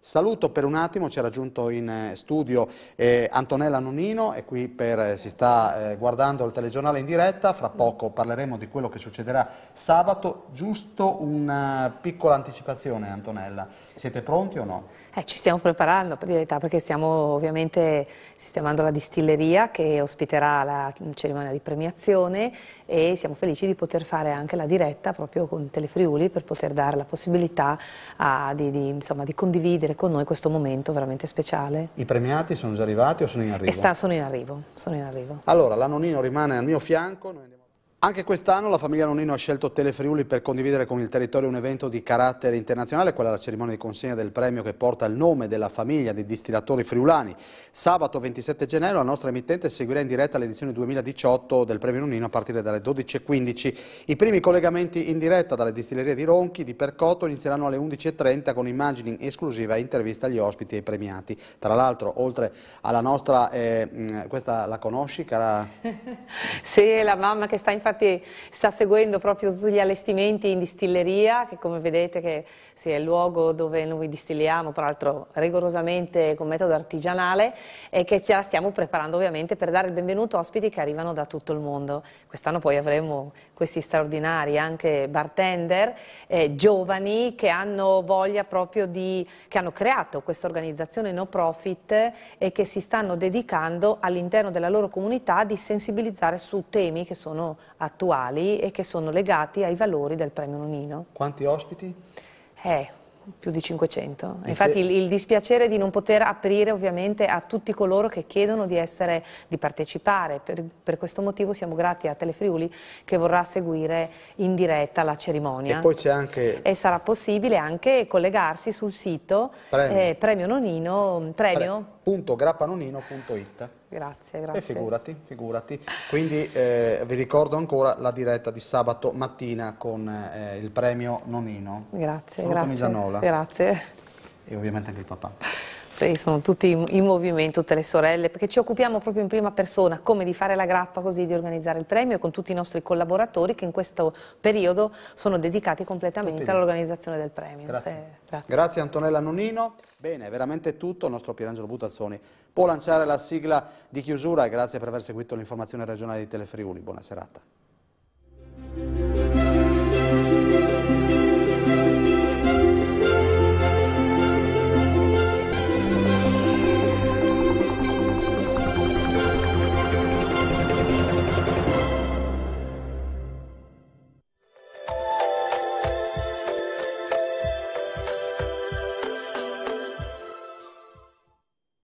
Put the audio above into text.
Saluto per un attimo, ci ha raggiunto in eh, studio eh, Antonella Nonino, è qui per, eh, si sta eh, guardando il telegiornale in diretta, fra poco parleremo di quello che succederà sabato, giusto una piccola anticipazione Antonella, siete pronti o no? Eh, ci stiamo preparando per verità perché stiamo ovviamente sistemando la distilleria che ospiterà la cerimonia di premiazione e siamo felici di poter fare anche la diretta proprio con Telefriuli per poter dare la possibilità a, di, di, insomma, di condividere con noi questo momento veramente speciale. I premiati sono già arrivati o sono in arrivo? Sta, sono in arrivo, sono in arrivo. Allora, l'anonino rimane al mio fianco. Anche quest'anno la famiglia Nonino ha scelto Telefriuli per condividere con il territorio un evento di carattere internazionale, quella è la cerimonia di consegna del premio che porta il nome della famiglia dei distillatori friulani. Sabato 27 gennaio la nostra emittente seguirà in diretta l'edizione 2018 del premio Nonino a partire dalle 12.15. I primi collegamenti in diretta dalle distillerie di Ronchi, di Percotto, inizieranno alle 11.30 con immagini esclusive e intervista agli ospiti e ai premiati. Tra l'altro, oltre alla nostra, eh, questa la conosci, cara? sì, la mamma che sta in infatti sta seguendo proprio tutti gli allestimenti in distilleria, che come vedete che, sì, è il luogo dove noi distilliamo, peraltro rigorosamente con metodo artigianale, e che ce la stiamo preparando ovviamente per dare il benvenuto a ospiti che arrivano da tutto il mondo. Quest'anno poi avremo questi straordinari anche bartender, eh, giovani che hanno voglia proprio di, che hanno creato questa organizzazione no profit eh, e che si stanno dedicando all'interno della loro comunità di sensibilizzare su temi che sono attuali e che sono legati ai valori del premio Nonino. Quanti ospiti? Eh, più di 500. E Infatti se... il, il, dispiacere di non poter aprire ovviamente a tutti coloro che chiedono di, essere, di partecipare. Per, per, questo motivo siamo grati a Telefriuli che vorrà seguire in diretta la cerimonia. E poi c'è anche... E sarà possibile anche collegarsi sul sito premio, eh, premio nonino, premio... Pre www.grappanonino.it Grazie, grazie. E figurati, figurati. Quindi eh, vi ricordo ancora la diretta di sabato mattina con eh, il premio Nonino. Grazie, Saluto grazie. Misanola. Grazie. E ovviamente anche il papà. Sì, sono tutti in movimento, tutte le sorelle, perché ci occupiamo proprio in prima persona come di fare la grappa così, di organizzare il premio con tutti i nostri collaboratori che in questo periodo sono dedicati completamente all'organizzazione del premio. Grazie. Se, grazie. grazie. Antonella Nonino. Bene, veramente tutto, il nostro Pierangelo Butazzoni può lanciare la sigla di chiusura, grazie per aver seguito l'informazione regionale di Telefriuli, buona serata.